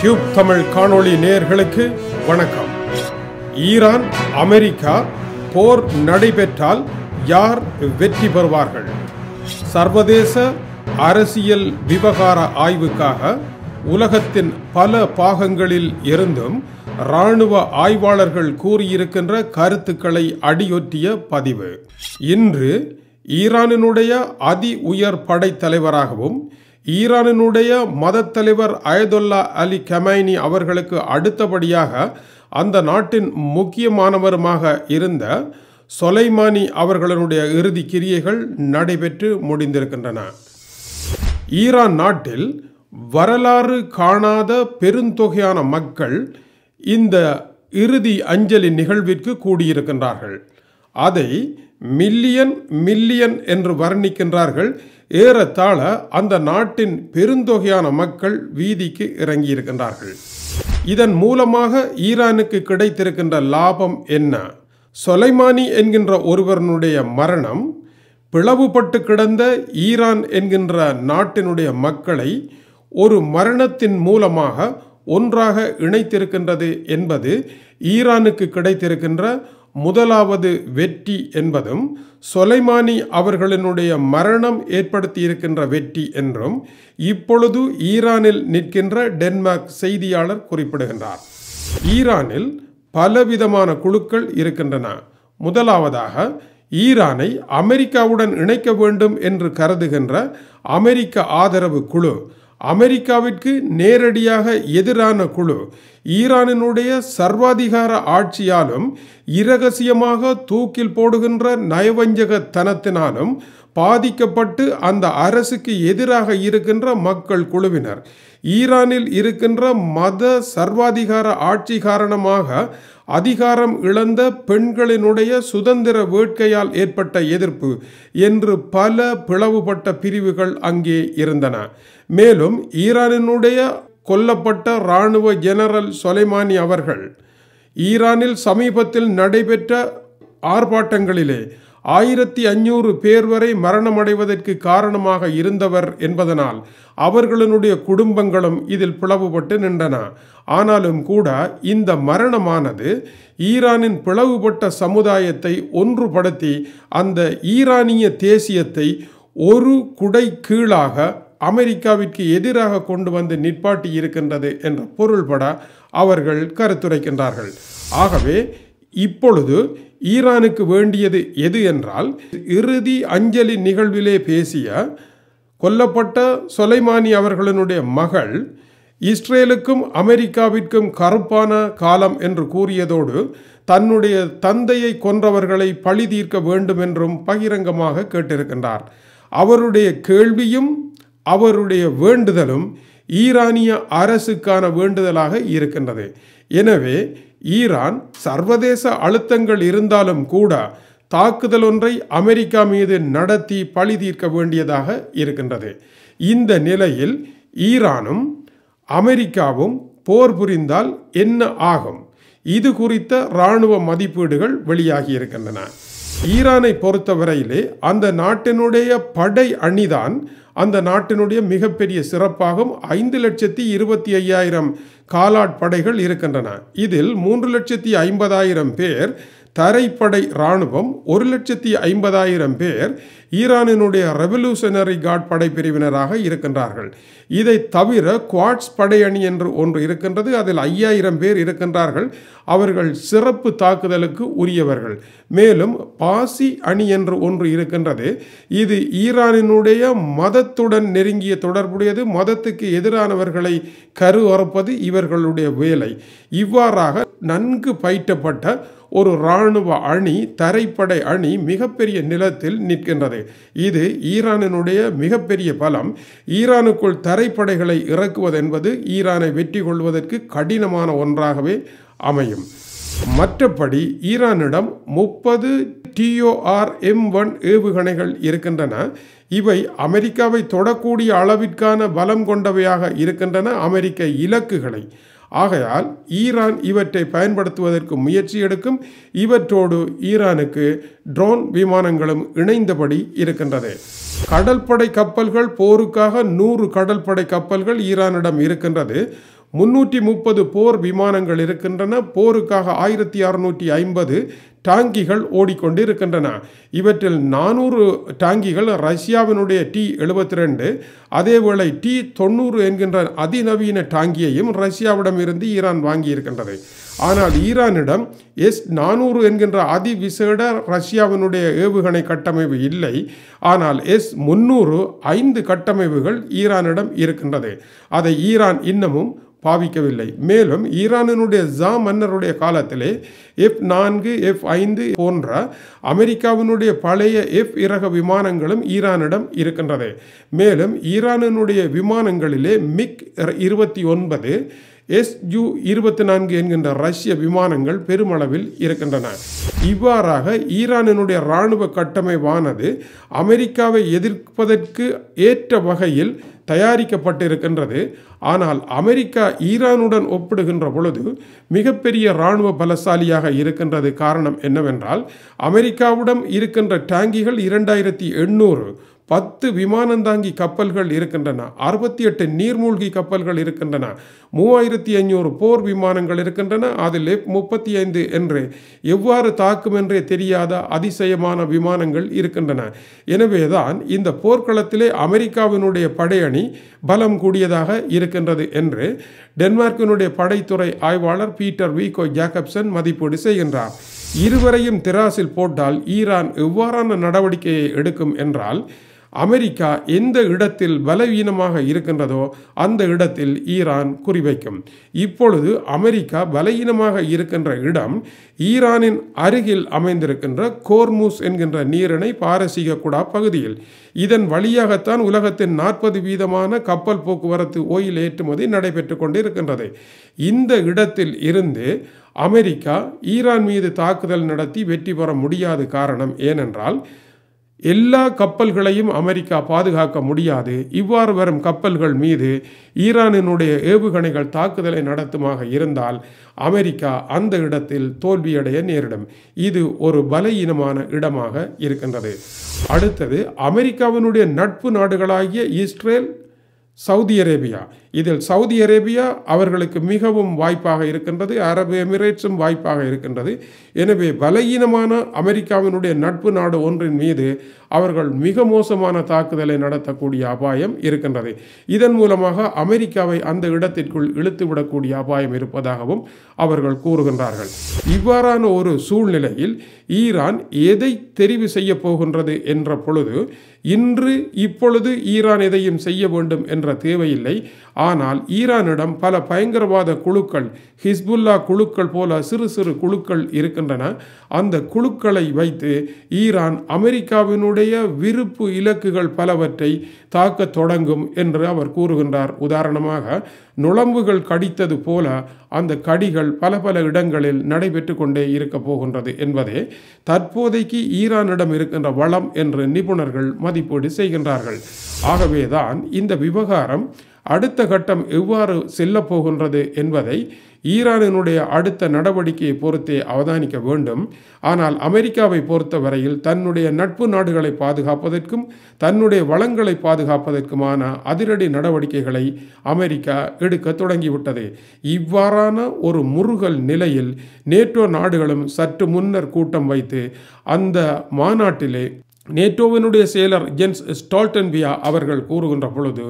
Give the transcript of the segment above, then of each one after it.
cube Tamil காணொளி நேயர்களுக்கு வணக்கம் ஈரான் அமெரிக்கா போர் நடைபெற்றால் யார் வெற்றி பெறுவார்கள் சர்வதேச அரசியல் விவகார ஆய்வுக்காக உலகத்தின் பல பாகங்களில் இருந்தும் இராணுவ ஆய்வாளர்கள் கூறியிருக்கின்ற கருத்துக்களை அடியொற்றிய பதிவு இன்று ஈரானினுடைய அதி உயர் படைத்தலைவராகவும் தலைவராகவும் ஈரானினுடைய மத தலைவர் அயதுல்லா அலி கமைனி அவர்களுக்கு அடுத்தபடியாக அந்த நாட்டின் முக்கியமானவருமாக இருந்த சொலைமானி அவர்களுடைய இறுதி கிரியைகள் நடைபெற்று முடிந்திருக்கின்றன ஈரான் நாட்டில் வரலாறு காணாத பெருந்தொகையான மக்கள் இந்த இறுதி அஞ்சலி நிகழ்விற்கு கூடியிருக்கின்றார்கள் அதை மில்லியன் மில்லியன் என்று வர்ணிக்கின்றார்கள் ஏறத்தாழ அந்த நாட்டின் பெருந்தொகையான மக்கள் வீதிக்கு இறங்கியிருக்கின்றார்கள் இதன் மூலமாக ஈரானுக்கு கிடைத்திருக்கின்ற லாபம் என்ன சொலைமானி என்கின்ற ஒருவனுடைய மரணம் பிளவுபட்டு கிடந்த ஈரான் என்கின்ற நாட்டினுடைய மக்களை ஒரு மரணத்தின் மூலமாக ஒன்றாக இணைத்திருக்கின்றது என்பது ஈரானுக்கு கிடைத்திருக்கின்ற முதலாவது வெற்றி என்பதும் சொலைமானி அவர்களினுடைய மரணம் ஏற்படுத்தியிருக்கின்ற வெற்றி என்றும் இப்பொழுது ஈரானில் நிற்கின்ற டென்மார்க் செய்தியாளர் குறிப்பிடுகின்றார் ஈரானில் பலவிதமான குழுக்கள் இருக்கின்றன முதலாவதாக ஈரானை அமெரிக்காவுடன் இணைக்க வேண்டும் என்று கருதுகின்ற அமெரிக்க ஆதரவு குழு அமெரிக்காவிற்கு நேரடியாக எதிரான குழு ஈரானினுடைய சர்வாதிகார ஆட்சியாலும் இரகசியமாக தூக்கில் போடுகின்ற நயவஞ்சகத்தனத்தினாலும் பாதிக்கப்பட்டு அந்த அரசுக்கு எதிராக இருக்கின்ற மக்கள் குழுவினர் ஈரானில் இருக்கின்ற மத சர்வாதிகார ஆட்சி காரணமாக அதிகாரம் இழந்த பெண்களினுடைய சுதந்திர வேட்கையால் ஏற்பட்ட எதிர்ப்பு என்று பல பிளவுபட்ட பிரிவுகள் அங்கே இருந்தன மேலும் ஈரானினுடைய கொல்லப்பட்ட இராணுவ ஜெனரல் சொலைமானி அவர்கள் ஈரானில் சமீபத்தில் நடைபெற்ற ஆர்ப்பாட்டங்களிலே ஆயிரத்தி அஞ்சூறு பேர் வரை மரணமடைவதற்கு காரணமாக இருந்தவர் என்பதனால் அவர்களுடைய குடும்பங்களும் இதில் பிளவுபட்டு நின்றன ஆனாலும் கூட இந்த மரணமானது ஈரானின் பிளவுபட்ட சமுதாயத்தை ஒன்றுபடுத்தி அந்த ஈரானிய தேசியத்தை ஒரு குடை கீழாக அமெரிக்காவிற்கு எதிராக கொண்டு வந்து நிற்பாட்டி இருக்கின்றது என்ற பொருள்பட அவர்கள் கருத்துரைக்கின்றார்கள் ஆகவே இப்பொழுது ஈரானுக்கு வேண்டியது எது என்றால் இறுதி அஞ்சலி நிகழ்விலே பேசிய கொல்லப்பட்ட சொலைமானி அவர்களினுடைய மகள் இஸ்ரேலுக்கும் அமெரிக்காவிற்கும் கருப்பான காலம் என்று கூறியதோடு தன்னுடைய தந்தையை கொன்றவர்களை பழி தீர்க்க வேண்டும் என்றும் பகிரங்கமாக கேட்டிருக்கின்றார் அவருடைய கேள்வியும் அவருடைய வேண்டுதலும் ஈரானிய அரசுக்கான வேண்டுதலாக இருக்கின்றது எனவே ஈரான் சர்வதேச அழுத்தங்கள் இருந்தாலும் கூட தாக்குதல் ஒன்றை அமெரிக்கா மீது நடத்தி பழி தீர்க்க வேண்டியதாக இருக்கின்றது இந்த நிலையில் ஈரானும் அமெரிக்காவும் போர் புரிந்தால் என்ன ஆகும் இது குறித்த இராணுவ மதிப்பீடுகள் வெளியாகி இருக்கின்றன ஈரானை பொறுத்தவரையிலே அந்த நாட்டினுடைய படை அணிதான் அந்த நாட்டினுடைய மிகப்பெரிய சிறப்பாகும் ஐந்து லட்சத்தி இருபத்தி ஐயாயிரம் காலாட்படைகள் இருக்கின்றன இதில் மூன்று லட்சத்தி ஐம்பதாயிரம் பேர் தரைப்படை இராணுவம் ஒரு லட்சத்தி ஐம்பதாயிரம் பேர் ஈரானினுடைய ரெவல்யூஷனரி கார்ட் படை பிரிவினராக இருக்கின்றார்கள் இதை தவிர குவாட்ஸ் படை அணி என்று ஒன்று இருக்கின்றது அதில் ஐயாயிரம் பேர் இருக்கின்றார்கள் அவர்கள் சிறப்பு தாக்குதலுக்கு உரியவர்கள் மேலும் பாசி அணி என்று ஒன்று இருக்கின்றது இது ஈரானினுடைய மதத்துடன் நெருங்கிய தொடர்புடையது மதத்துக்கு எதிரானவர்களை கருவறுப்பது இவர்களுடைய வேலை இவ்வாறாக நன்கு பயிற்றப்பட்ட ஒரு இராணுவ அணி தரைப்படை அணி மிகப்பெரிய நிலத்தில் நிற்கின்றது இது ஈரானினுடைய மிகப்பெரிய பலம் ஈரானுக்குள் தரைப்படைகளை இறக்குவதென்பது ஈரானை வெற்றி கொள்வதற்கு கடினமான ஒன்றாகவே அமையும் மற்றபடி ஈரானிடம் முப்பது டிஓஆர் எம் ஒன் ஏவுகணைகள் இருக்கின்றன இவை அமெரிக்காவை தொடக்கூடிய அளவிற்கான பலம் கொண்டவையாக இருக்கின்றன அமெரிக்க இலக்குகளை ஆகையால் ஈரான் இவற்றை பயன்படுத்துவதற்கு முயற்சி எடுக்கும் இவற்றோடு ஈரானுக்கு ட்ரோன் விமானங்களும் இணைந்தபடி இருக்கின்றது கடற்படை கப்பல்கள் போருக்காக நூறு கடற்படை கப்பல்கள் ஈரானிடம் இருக்கின்றது முன்னூற்றி முப்பது போர் விமானங்கள் இருக்கின்றன போருக்காக ஆயிரத்தி அறுநூற்றி ஐம்பது டாங்கிகள் ஓடிக்கொண்டிருக்கின்றன இவற்றில் நானூறு டாங்கிகள் ரஷ்யாவினுடைய டி எழுபத்தி ரெண்டு அதேவேளை டி தொண்ணூறு என்கின்ற அதிநவீன டாங்கியையும் ரஷ்யாவிடமிருந்து ஈரான் வாங்கியிருக்கின்றது ஆனால் ஈரானிடம் எஸ் நானூறு என்கின்ற அதிவிசேட ரஷ்யாவினுடைய ஏவுகணை கட்டமைப்பு இல்லை ஆனால் எஸ் முன்னூறு ஐந்து கட்டமைப்புகள் ஈரானிடம் இருக்கின்றது அதை ஈரான் இன்னமும் பாவிக்கவில்லை மேலும் ஈரானினுடைய ஜா மன்னருடைய காலத்திலே எஃப் நான்கு எஃப் ஐந்து போன்ற அமெரிக்காவினுடைய பழைய எஃப் இரக விமானங்களும் ஈரானிடம் இருக்கின்றது மேலும் ஈரானினுடைய விமானங்களிலே மிக் இருபத்தி ஒன்பது யூ இருபத்தி நான்கு என்கின்ற ரஷ்ய விமானங்கள் பெருமளவில் இருக்கின்றன இவ்வாறாக ஈரானினுடைய இராணுவ கட்டமைப்பானது அமெரிக்காவை எதிர்ப்பதற்கு ஏற்ற வகையில் தயாரிக்கப்பட்டிருக்கின்றது ஆனால் அமெரிக்கா ஈரானுடன் ஒப்பிடுகின்ற பொழுது மிகப்பெரிய இராணுவ பலசாலியாக இருக்கின்றது காரணம் என்னவென்றால் அமெரிக்காவுடன் இருக்கின்ற டேங்கிகள் இரண்டாயிரத்தி எண்ணூறு பத்து விமானந்தாங்கி கப்பல்கள் இருக்கின்றன அறுபத்தி எட்டு நீர்மூழ்கி கப்பல்கள் இருக்கின்றன மூவாயிரத்தி ஐநூறு போர் விமானங்கள் இருக்கின்றன அதில் முப்பத்தி ஐந்து என்று எவ்வாறு தாக்கும் என்றே தெரியாத அதிசயமான விமானங்கள் இருக்கின்றன எனவேதான் இந்த போர்க்களத்திலே அமெரிக்காவினுடைய படையணி பலம் கூடியதாக இருக்கின்றது என்று டென்மார்க்கினுடைய படைத்துறை ஆய்வாளர் பீட்டர் வீகோ ஜாக்கப்சன் மதிப்பீடு செய்கின்றார் இருவரையும் திராசில் போட்டால் ஈரான் எவ்வாறான நடவடிக்கையை எடுக்கும் என்றால் அமெரிக்கா எந்த இடத்தில் பலவீனமாக இருக்கின்றதோ அந்த இடத்தில் ஈரான் குறிவைக்கும் இப்பொழுது அமெரிக்கா பலவீனமாக இருக்கின்ற இடம் ஈரானின் அருகில் அமைந்திருக்கின்ற கோர்மூஸ் என்கின்ற நீரிணை பாரசீக குடா பகுதியில் இதன் வழியாகத்தான் உலகத்தின் நாற்பது வீதமான கப்பல் போக்குவரத்து ஓயில் ஏற்றுமதி நடைபெற்று கொண்டிருக்கின்றது இந்த இடத்தில் இருந்து அமெரிக்கா ஈரான் மீது தாக்குதல் நடத்தி வெற்றி பெற முடியாத காரணம் ஏனென்றால் எல்லா கப்பல்களையும் அமெரிக்கா பாதுகாக்க முடியாது இவ்வாறு வரும் கப்பல்கள் மீது ஈரானினுடைய ஏவுகணைகள் தாக்குதலை நடத்துமாக இருந்தால் அமெரிக்கா அந்த இடத்தில் தோல்வியடைய நேரிடும் இது ஒரு பலகீனமான இடமாக இருக்கின்றது அடுத்தது அமெரிக்காவினுடைய நட்பு நாடுகளாகிய இஸ்ரேல் சவுதி அரேபியா இதில் சவுதி அரேபியா அவர்களுக்கு மிகவும் வாய்ப்பாக இருக்கின்றது அரபு எமிரேட்ஸும் வாய்ப்பாக இருக்கின்றது எனவே பலகீனமான அமெரிக்காவினுடைய நட்பு நாடு ஒன்றின் மீது அவர்கள் மிக மோசமான தாக்குதலை நடத்தக்கூடிய அபாயம் இருக்கின்றது இதன் மூலமாக அமெரிக்காவை அந்த இடத்திற்குள் இழுத்துவிடக்கூடிய அபாயம் இருப்பதாகவும் அவர்கள் கூறுகின்றார்கள் இவ்வாறான ஒரு சூழ்நிலையில் ஈரான் எதை தெரிவு செய்ய போகின்றது என்ற பொழுது இன்று இப்பொழுது ஈரான் எதையும் செய்ய வேண்டும் என்ற தேவையில்லை ஆனால் ஈரானிடம் பல பயங்கரவாத குழுக்கள் ஹிஸ்புல்லா குழுக்கள் போல சிறு சிறு குழுக்கள் இருக்கின்றன அந்த குழுக்களை வைத்து ஈரான் அமெரிக்காவினுடைய விருப்பு இலக்குகள் பலவற்றை தாக்க தொடங்கும் என்று அவர் கூறுகின்றார் உதாரணமாக நுழம்புகள் கடித்தது போல அந்த கடிகள் பல பல இடங்களில் நடைபெற்று கொண்டே இருக்கப் போகின்றது என்பதே தற்போதைக்கு ஈரானிடம் இருக்கின்ற வளம் என்று நிபுணர்கள் மதிப்பீடு செய்கின்றார்கள் ஆகவேதான் இந்த விவகாரம் அடுத்த கட்டம் எவ்வாறு செல்லப் போகின்றது என்பதை ஈரானினுடைய அடுத்த நடவடிக்கையை பொறுத்தே அவதானிக்க வேண்டும் ஆனால் அமெரிக்காவை பொறுத்தவரையில் தன்னுடைய நட்பு நாடுகளை பாதுகாப்பதற்கும் தன்னுடைய வளங்களை பாதுகாப்பதற்குமான அதிரடி நடவடிக்கைகளை அமெரிக்கா எடுக்க தொடங்கிவிட்டது இவ்வாறான ஒரு முருகல் நிலையில் நேட்டோ நாடுகளும் சற்று முன்னர் கூட்டம் வைத்து அந்த மாநாட்டிலே நேட்டோவினுடைய செயலர் ஜென்ஸ் ஸ்டால்டன்பியா அவர்கள் கூறுகின்ற பொழுது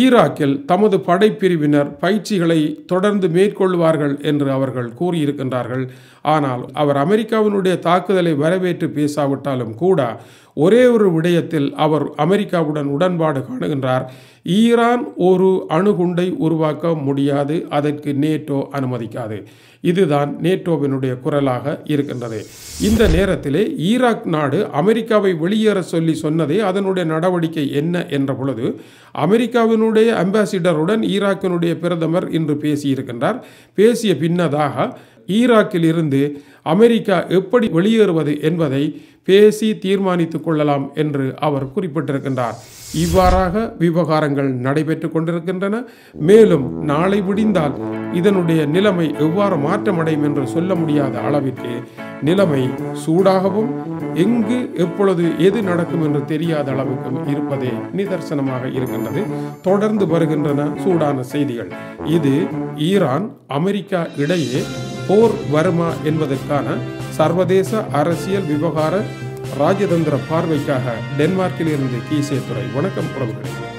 ஈராக்கில் தமது படைப்பிரிவினர் பயிற்சிகளை தொடர்ந்து மேற்கொள்வார்கள் என்று அவர்கள் கூறியிருக்கின்றார்கள் ஆனால் அவர் அமெரிக்காவினுடைய தாக்குதலை வரவேற்று பேசாவிட்டாலும் கூட ஒரே ஒரு விடயத்தில் அவர் அமெரிக்காவுடன் உடன்பாடு காணுகின்றார் ஈரான் ஒரு அணுகுண்டை உருவாக்க முடியாது அதற்கு நேட்டோ அனுமதிக்காது இதுதான் நேட்டோவினுடைய குரலாக இருக்கின்றது இந்த நேரத்திலே ஈராக் நாடு அமெரிக்காவை வெளியேற சொல்லி சொன்னதே அதனுடைய நடவடிக்கை என்ன என்ற பொழுது அமெரிக்காவின் ஈராக்கினுடைய அம்பாசிடருடன் ஈராக்கினுடைய பிரதமர் இன்று பேசியிருக்கின்றார் பேசிய பின்னதாக ஈராக்கில் இருந்து அமெரிக்கா எப்படி வெளியேறுவது என்பதை பேசி தீர்மானித்துக் கொள்ளலாம் என்று அவர் குறிப்பிட்டிருக்கின்றார் இவ்வாறாக விவகாரங்கள் நடைபெற்று கொண்டிருக்கின்றன மேலும் நாளை முடிந்தால் இதனுடைய நிலைமை எவ்வாறு மாற்றமடையும் என்று சொல்ல முடியாத அளவிற்கு நிலைமை சூடாகவும் எங்கு எப்பொழுது எது நடக்கும் என்று தெரியாத அளவுக்கும் இருப்பதே நிதர்சனமாக இருக்கின்றது தொடர்ந்து வருகின்றன சூடான செய்திகள் இது ஈரான் அமெரிக்கா இடையே போர் வருமா என்பதற்கான சர்வதேச அரசியல் விவகார ராஜதந்திர பார்வைக்காக டென்மார்க்கில் இருந்து கீசே துறை வணக்கம் உறவுகளே